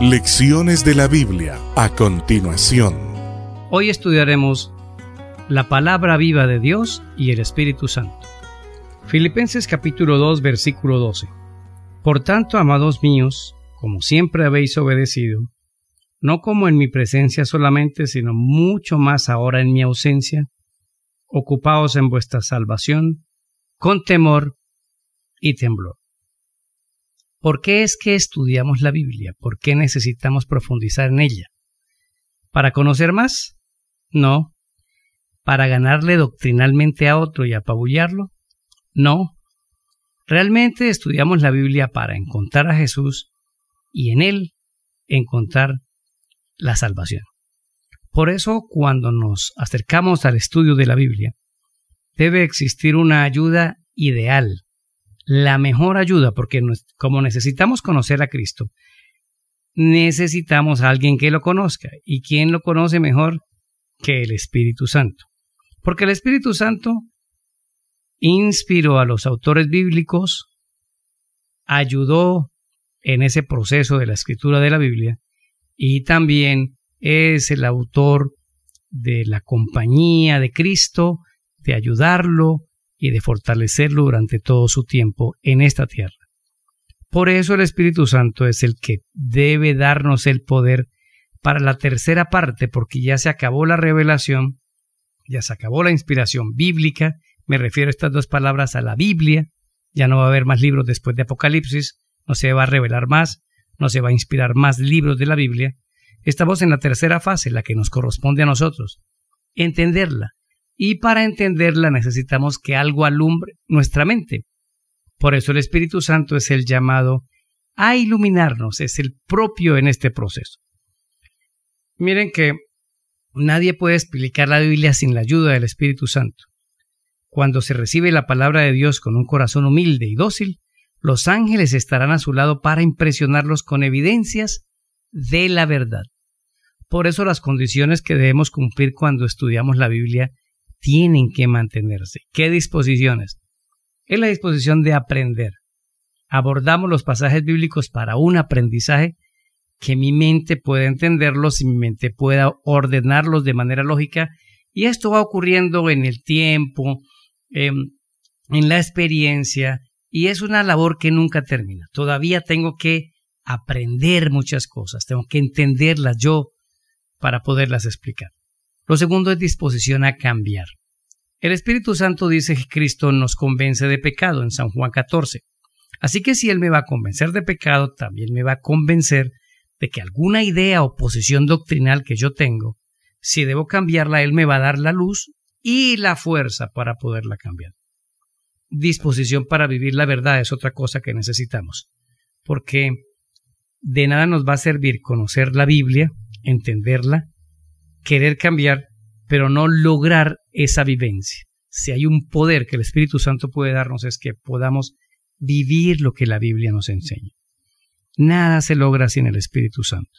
Lecciones de la Biblia a continuación. Hoy estudiaremos la palabra viva de Dios y el Espíritu Santo. Filipenses capítulo 2 versículo 12. Por tanto, amados míos, como siempre habéis obedecido, no como en mi presencia solamente, sino mucho más ahora en mi ausencia, ocupaos en vuestra salvación con temor y temblor. ¿Por qué es que estudiamos la Biblia? ¿Por qué necesitamos profundizar en ella? ¿Para conocer más? No. ¿Para ganarle doctrinalmente a otro y apabullarlo? No. Realmente estudiamos la Biblia para encontrar a Jesús y en Él encontrar la salvación. Por eso, cuando nos acercamos al estudio de la Biblia, debe existir una ayuda ideal la mejor ayuda, porque como necesitamos conocer a Cristo, necesitamos a alguien que lo conozca. ¿Y quién lo conoce mejor que el Espíritu Santo? Porque el Espíritu Santo inspiró a los autores bíblicos, ayudó en ese proceso de la escritura de la Biblia y también es el autor de la compañía de Cristo, de ayudarlo, y de fortalecerlo durante todo su tiempo en esta tierra. Por eso el Espíritu Santo es el que debe darnos el poder para la tercera parte, porque ya se acabó la revelación, ya se acabó la inspiración bíblica, me refiero a estas dos palabras a la Biblia, ya no va a haber más libros después de Apocalipsis, no se va a revelar más, no se va a inspirar más libros de la Biblia. Estamos en la tercera fase, la que nos corresponde a nosotros, entenderla, y para entenderla necesitamos que algo alumbre nuestra mente. Por eso el Espíritu Santo es el llamado a iluminarnos, es el propio en este proceso. Miren que nadie puede explicar la Biblia sin la ayuda del Espíritu Santo. Cuando se recibe la palabra de Dios con un corazón humilde y dócil, los ángeles estarán a su lado para impresionarlos con evidencias de la verdad. Por eso las condiciones que debemos cumplir cuando estudiamos la Biblia tienen que mantenerse. ¿Qué disposiciones? Es la disposición de aprender. Abordamos los pasajes bíblicos para un aprendizaje que mi mente pueda entenderlos y mi mente pueda ordenarlos de manera lógica. Y esto va ocurriendo en el tiempo, en, em, en la experiencia, y es una labor que nunca termina. Todavía tengo que aprender muchas cosas, tengo que entenderlas yo para poderlas explicar. Lo segundo es disposición a cambiar. El Espíritu Santo dice que Cristo nos convence de pecado en San Juan 14. Así que si Él me va a convencer de pecado, también me va a convencer de que alguna idea o posición doctrinal que yo tengo, si debo cambiarla, Él me va a dar la luz y la fuerza para poderla cambiar. Disposición para vivir la verdad es otra cosa que necesitamos, porque de nada nos va a servir conocer la Biblia, entenderla, querer cambiar, pero no lograr esa vivencia. Si hay un poder que el Espíritu Santo puede darnos es que podamos vivir lo que la Biblia nos enseña. Nada se logra sin el Espíritu Santo.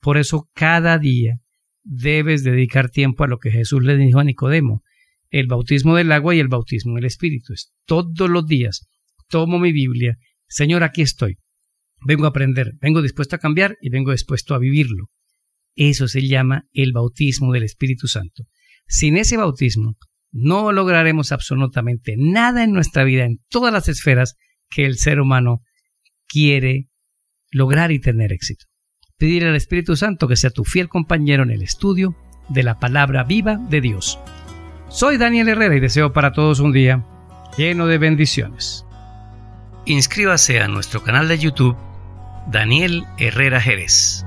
Por eso cada día debes dedicar tiempo a lo que Jesús le dijo a Nicodemo, el bautismo del agua y el bautismo del Espíritu. Es todos los días tomo mi Biblia, Señor, aquí estoy. Vengo a aprender, vengo dispuesto a cambiar y vengo dispuesto a vivirlo. Eso se llama el bautismo del Espíritu Santo. Sin ese bautismo no lograremos absolutamente nada en nuestra vida, en todas las esferas que el ser humano quiere lograr y tener éxito. Pedir al Espíritu Santo que sea tu fiel compañero en el estudio de la palabra viva de Dios. Soy Daniel Herrera y deseo para todos un día lleno de bendiciones. Inscríbase a nuestro canal de YouTube Daniel Herrera Jerez.